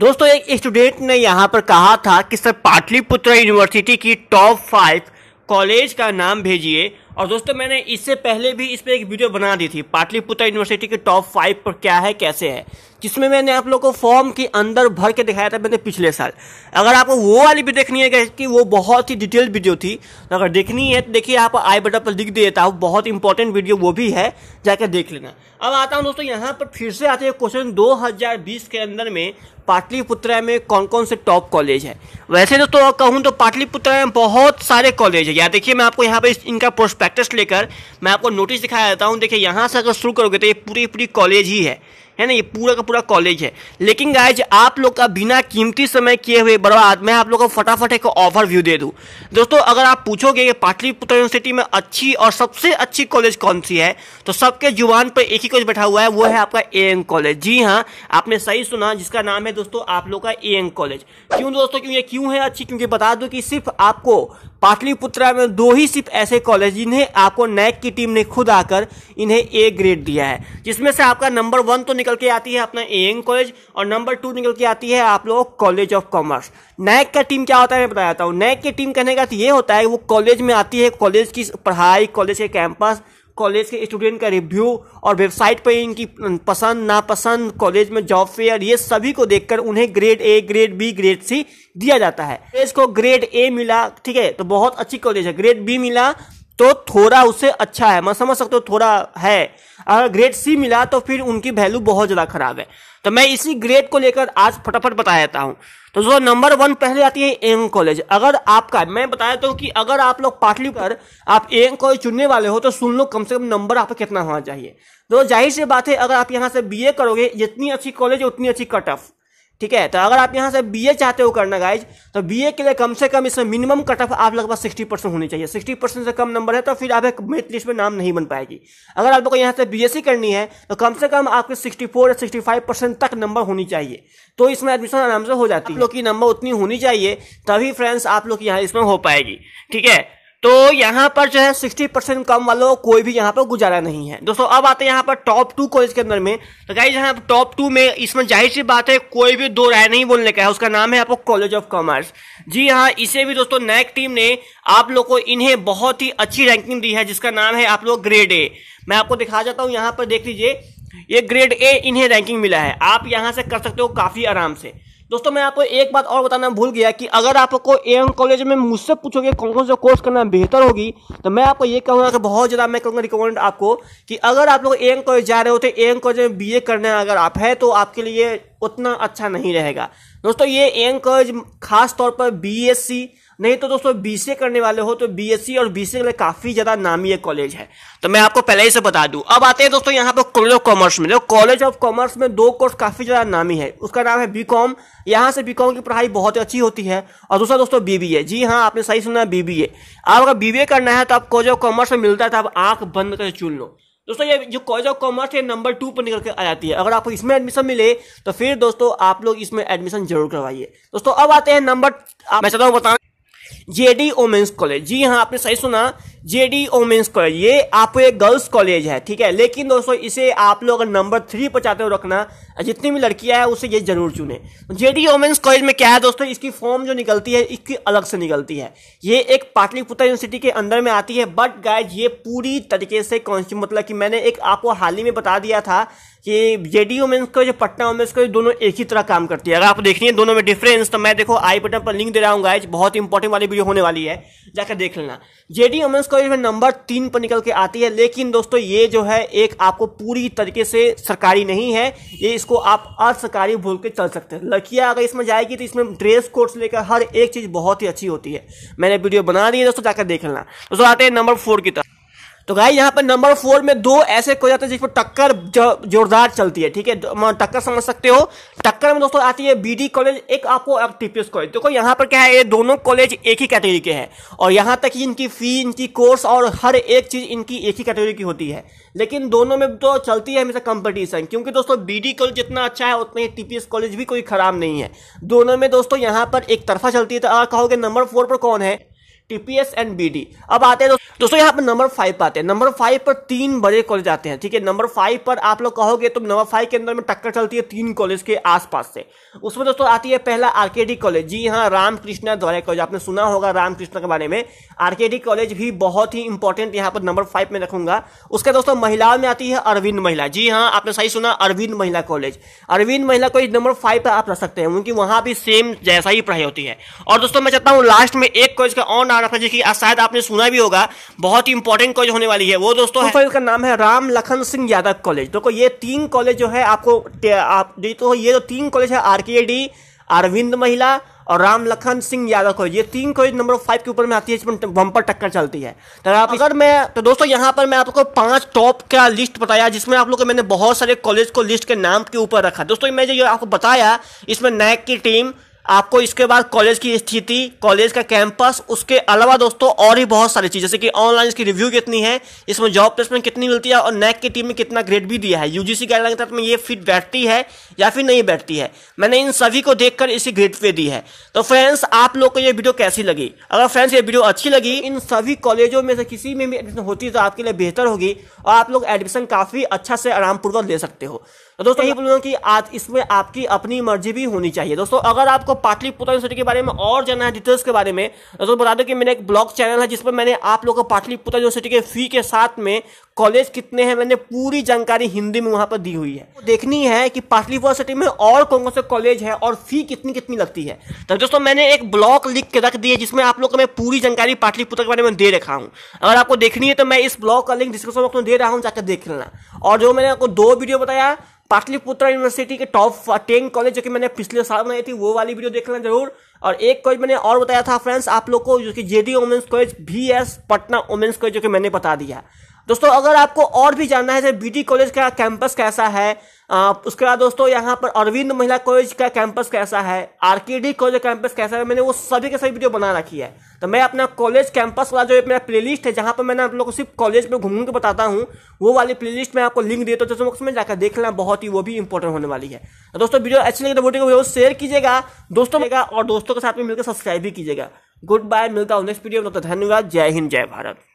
दोस्तों एक स्टूडेंट ने यहाँ पर कहा था कि सर पाटलिपुत्र यूनिवर्सिटी की टॉप फाइव कॉलेज का नाम भेजिए और दोस्तों मैंने इससे पहले भी इस पर एक वीडियो बना दी थी पाटलिपुत्र यूनिवर्सिटी के टॉप फाइव पर क्या है कैसे है जिसमें मैंने आप लोग को फॉर्म के अंदर भर के दिखाया था मैंने पिछले साल अगर आपको वो वाली भी देखनी है कि वो बहुत ही डिटेल वीडियो थी तो अगर देखनी है तो देखिए आप आई बटन पर लिख देता हूँ बहुत इंपॉर्टेंट वीडियो वो भी है जाकर देख लेना अब आता हूँ दोस्तों यहाँ पर फिर से आते हैं क्वेश्चन दो के अंदर में पाटलिपुत्रा में कौन कौन से टॉप कॉलेज है वैसे दोस्तों तो कहूँ तो पाटलिपुत्रा में बहुत सारे कॉलेज है यार देखिए मैं आपको यहाँ पर इनका प्रोस्पेक्टस लेकर मैं आपको नोटिस दिखाया देता हूँ देखिए यहाँ से अगर शुरू करोगे तो ये पूरी पूरी कॉलेज ही है है ना ये पूरा का पूरा कॉलेज है लेकिन गाइज आप लोग का बिना कीमती समय किए हुए बर्बाद मैं आप लोग को फटाफट एक ओवरव्यू दे दूँ दोस्तों अगर आप पूछोगे कि पाटलिपुत्र यूनिवर्सिटी में अच्छी और सबसे अच्छी कॉलेज कौन सी है तो सबके जुबान पर एक ही कॉलेज बैठा हुआ है वो है आपका ए कॉलेज जी हाँ आपने सही सुना जिसका नाम है दोस्तों आप लोग का ए कॉलेज क्यों दोस्तों क्यों ये क्यों है अच्छी क्योंकि बता दो कि सिर्फ आपको पाटलिपुत्रा में दो ही सिर्फ ऐसे कॉलेज जिन्हें आपको नैक की टीम ने खुद आकर इन्हें ए ग्रेड दिया है जिसमें से आपका नंबर वन तो निकल के आती है अपना ए एन कॉलेज और नंबर टू निकल के आती है आप लोग कॉलेज ऑफ कॉमर्स नैक का टीम क्या होता है मैं बताया हूँ नैक की टीम कहने का तो ये होता है वो कॉलेज में आती है कॉलेज की पढ़ाई कॉलेज के कैंपस कॉलेज के स्टूडेंट का रिव्यू और वेबसाइट पर इनकी पसंद नापसंद कॉलेज में जॉब फेयर ये सभी को देखकर उन्हें grade A grade B grade C दिया जाता है कॉलेज को ग्रेड ए मिला ठीक है तो बहुत अच्छी कॉलेज है ग्रेड बी मिला तो थोड़ा उससे अच्छा है मैं समझ सकता हूँ थोड़ा है अगर ग्रेड सी मिला तो फिर उनकी वैल्यू बहुत ज़्यादा खराब है तो मैं इसी ग्रेड को लेकर आज फटाफट बता देता हूँ तो जो नंबर वन पहले आती है एम कॉलेज अगर आपका मैं बताया तो कि अगर आप लोग पाटली पर आप एम कॉलेज चुनने वाले हो तो सुन लो कम से कम नंबर आपका कितना होना चाहिए तो जाहिर सी बात है अगर आप यहाँ से बीए करोगे जितनी अच्छी कॉलेज उतनी अच्छी कट ऑफ ठीक है तो अगर आप यहाँ से बीए चाहते हो करना गाइज तो बीए के लिए कम से कम इसमें मिनिमम कट ऑफ आप लगभग सिक्सटी परसेंट होनी चाहिए सिक्सटी परसेंट से कम नंबर है तो फिर आप एक मेरिट लिस्ट में नाम नहीं बन पाएगी अगर आप लोग को यहाँ से बीएससी करनी है तो कम से कम आपके सिक्सटी फोर या सिक्सटी फाइव परसेंट तक नंबर होनी चाहिए तो इसमें एडमिशन आराम से हो जाती है लोग की नंबर उतनी होनी चाहिए तभी फ्रेंड्स आप लोग यहाँ इसमें हो पाएगी ठीक है तो यहाँ पर जो है सिक्सटी परसेंट कम वालों कोई भी यहाँ पर गुजारा नहीं है दोस्तों अब आते हैं यहाँ पर टॉप टू कॉलेज के अंदर में तो गाइज यहाँ पर टॉप टू में इसमें जाहिर सी बात है कोई भी दो राय नहीं बोलने का है उसका नाम है आपको कॉलेज ऑफ कॉमर्स जी हाँ इसे भी दोस्तों नैक टीम ने आप लोग को इन्हें बहुत ही अच्छी रैंकिंग दी है जिसका नाम है आप लोग ग्रेड ए मैं आपको दिखा जाता हूँ यहाँ पर देख लीजिए ये ग्रेड ए इन्हें रैंकिंग मिला है आप यहाँ से कर सकते हो काफ़ी आराम से दोस्तों मैं आपको एक बात और बताना भूल गया कि अगर आपको एम कॉलेज में मुझसे पूछोगे कौन कौन सा कोर्स करना बेहतर होगी तो मैं आपको ये कहूँगा कि बहुत ज़्यादा मैं कहूँगा रिकमेंड आपको कि अगर आप लोग एम कॉलेज जा रहे हो तो एम कॉलेज में बी करने अगर आप है तो आपके लिए उतना अच्छा नहीं रहेगा दोस्तों ये एम कॉलेज खास तौर पर बी नहीं तो दोस्तों बीसीए करने वाले हो तो बीएससी और बीसीए के लिए काफ़ी ज़्यादा नामी है कॉलेज है तो मैं आपको पहले ही से बता दूं अब आते हैं दोस्तों यहाँ पर कॉलेज ऑफ कॉमर्स में कॉलेज ऑफ कॉमर्स में दो कोर्स काफ़ी ज़्यादा नामी है उसका नाम है बी कॉम यहाँ से बी कॉम की पढ़ाई बहुत अच्छी होती है और दूसरा दोस्तों बीबीए जी हाँ आपने सही सुना है बीबीए अब आप अगर बीबीए करना है तो आप कॉलेज ऑफ कॉमर्स में मिलता है तो आप आंख बंद कर चुन लो दोस्तों ये जो कॉलेज ऑफ कॉमर्स है नंबर टू पर निकल के आ जाती है अगर आपको इसमें एडमिशन मिले तो फिर दोस्तों आप लोग इसमें एडमिशन जरूर करवाइए दोस्तों अब आते हैं नंबर मैं चाहता हूँ बताना जेडी ओमेंस कॉलेज जी हाँ आपने सही सुना जेडी ओमेंस कॉलेज ये आपको एक गर्ल्स कॉलेज है ठीक है लेकिन दोस्तों इसे आप लोग अगर नंबर थ्री पर चाहते हो रखना जितनी भी लड़कियां हैं उसे ये जरूर चुने जेडी ओमेंस कॉलेज में क्या है दोस्तों इसकी फॉर्म जो निकलती है इसकी अलग से निकलती है ये एक पाटलिपुत्र यूनिवर्सिटी के अंदर में आती है बट गाइज ये पूरी तरीके से मतलब कि मैंने एक आपको हाल ही में बता दिया था कि जेडी वुमेंस का जो पटना वुमेंस का दोनों एक ही तरह काम करती है अगर आप देख रही दोनों में डिफरेंस तो मैं देखो आई बटन पर लिंक दे रहा हूँ गाइज बहुत इंपॉर्टेंट वाली वीडियो होने वाली है जाकर देख लेना जेडी वुमेंस का नंबर तीन पर निकल के आती है लेकिन दोस्तों ये जो है एक आपको पूरी तरीके से सरकारी नहीं है ये इसको आप असरकारी भूल बोल के चल सकते हैं लड़किया अगर इसमें जाएगी तो इसमें ड्रेस कोड से लेकर हर एक चीज़ बहुत ही अच्छी होती है मैंने वीडियो बना दी है दोस्तों जाकर देख लेना दोस्तों आते हैं नंबर फोर की तरफ तो गाई यहाँ पर नंबर फोर में दो ऐसे को आते हैं जिसमें टक्कर जोरदार चलती है ठीक है तो टक्कर समझ सकते हो टक्कर में दोस्तों आती है बीडी कॉलेज एक आपको एक टीपीएस कॉलेज देखो यहाँ पर क्या है ये दोनों कॉलेज एक ही कैटेगरी के हैं और यहाँ तक इनकी फी इनकी कोर्स और हर एक चीज़ इनकी एक ही कैटेगरी की होती है लेकिन दोनों में तो चलती है हमेशा कंपटीशन क्योंकि दोस्तों बीडी कॉलेज जितना अच्छा है उतना ही टीपीएस कॉलेज भी कोई खराब नहीं है दोनों में दोस्तों यहाँ पर एक तरफा चलती है तो अगर कहोगे नंबर फोर पर कौन है टीपीएस एंड बीडी अब आते हैं दोस्तों यहाँ पर नंबर फाइव पर आते हैं नंबर फाइव पर तीन बड़े कॉलेज आते हैं ठीक है नंबर फाइव पर आप लोग कहोगे तो नंबर फाइव के अंदर में टक्कर चलती है तीन कॉलेज के आसपास से उसमें दोस्तों आती है पहला आरकेडी कॉलेज जी हाँ रामकृष्णा द्वारा कॉलेज आपने सुना होगा रामकृष्ण के बारे में आरकेडी कॉलेज भी बहुत ही इंपॉर्टेंट यहाँ पर नंबर फाइव में रखूंगा उसके दोस्तों महिलाओं में आती है अरविंद महिला जी हाँ आपने सही सुना अरविंद महिला कॉलेज अरविंद महिला कॉलेज नंबर फाइव पर आप रख सकते हैं क्योंकि वहां भी सेम जैसा ही पढ़ाई होती है और दोस्तों मैं चाहता हूँ लास्ट में एक कॉलेज का ऑन ध्यान रखना जैसे कि शायद आपने सुना भी होगा बहुत ही इंपॉर्टेंट कॉलेज होने वाली है वो दोस्तों तो है। का नाम है राम लखन सिंह यादव कॉलेज देखो ये तीन कॉलेज जो है आपको आप तो ये जो तीन कॉलेज है आर अरविंद महिला और राम लखन सिंह यादव कॉलेज ये तीन कॉलेज नंबर फाइव के ऊपर में आती है इसमें बम्पर टक्कर चलती है तो आप अगर मैं तो दोस्तों यहाँ पर मैं आपको पांच टॉप का लिस्ट बताया जिसमें आप लोग को मैंने बहुत सारे कॉलेज को लिस्ट के नाम के ऊपर रखा दोस्तों मैं जो आपको बताया इसमें नैक की टीम आपको इसके बाद कॉलेज की स्थिति कॉलेज का कैंपस उसके अलावा दोस्तों और भी बहुत सारी चीज़ जैसे कि ऑनलाइन इसकी रिव्यू कितनी है इसमें जॉब प्लेसमेंट कितनी मिलती है और नैक की टीम में कितना ग्रेड भी दिया है यूजीसी गाइडलाइन के तहत में ये फिट बैठती है या फिर नहीं बैठती है मैंने इन सभी को कर इसी ग्रेड पे दी है तो फ्रेंड्स आप लोग को ये वीडियो कैसी लगी अगर फ्रेंड्स ये वीडियो अच्छी लगी इन सभी कॉलेजों में से किसी में भी एडमिशन होती है तो आपके लिए बेहतर होगी और आप लोग एडमिशन काफ़ी अच्छा से आरामपूर्वक ले सकते हो तो दोस्तों यही बोलूंगा कि आज इसमें आपकी अपनी मर्जी भी होनी चाहिए दोस्तों अगर आपको पाटलिपुत्र यूनिवर्सिटी के बारे में और जानना है डिटेल्स के बारे में तो दोस्तों बता दो कि मैंने एक ब्लॉग चैनल है जिसमें मैंने आप लोगों को पाटलिपुत्र यूनिवर्सिटी के फी के साथ में कॉलेज कितने हैं मैंने पूरी जानकारी हिंदी में वहां पर दी हुई है देखनी है कि पाटली यूनिवर्सिटी में और कौन कौन से कॉलेज है और फी कितनी कितनी लगती है तो दोस्तों मैंने एक ब्लॉग लिख के रख दिया जिसमें आप लोग को मैं पूरी जानकारी पाटलिपुत्र के बारे में दे रखा हूँ अगर आपको देखनी है तो मैं इस ब्लॉग का लिंक डिस्क्रिप्शन बॉक्स में दे रहा हूँ जाकर देख लेना और जो मैंने आपको दो वीडियो बताया पाटलिपुत्र यूनिवर्सिटी के टॉप टेन कॉलेज जो कि मैंने पिछले साल बनाई थी वो वाली वीडियो देख लेना जरूर और एक कॉलेज मैंने और बताया था फ्रेंड्स आप लोग को जो कि जेडी वोमेंस कॉलेज भी एस पटना वोमेंस कॉलेज जो कि मैंने बता दिया दोस्तों अगर आपको और भी जानना है जैसे बीटी कॉलेज का कैंपस कैसा है उसके बाद दोस्तों यहाँ पर अरविंद महिला कॉलेज का कैंपस कैसा है आरकेडी कॉलेज कैंपस कैसा है मैंने वो सभी के सभी वीडियो बना रखी है तो मैं अपना कॉलेज कैंपस वाला जो मेरा प्लेलिस्ट है जहाँ पर मैंने आप लोग को सिर्फ कॉलेज में घूम के बताता हूँ वो वाली प्लेलिस्ट तो में आपको लिंक देता हूँ जैसे उसमें जाकर देख लेना बहुत ही वो भी इंपॉर्टेंट होने वाली है तो दोस्तों वीडियो अच्छी लगे तो वीडियो शेयर कीजिएगा दोस्तों और दोस्तों के साथ में मिलकर सब्सक्राइब भी कीजिएगा गुड बाय मिलता हूँ नेक्स्ट वीडियो में तो धन्यवाद जय हिंद जय भारत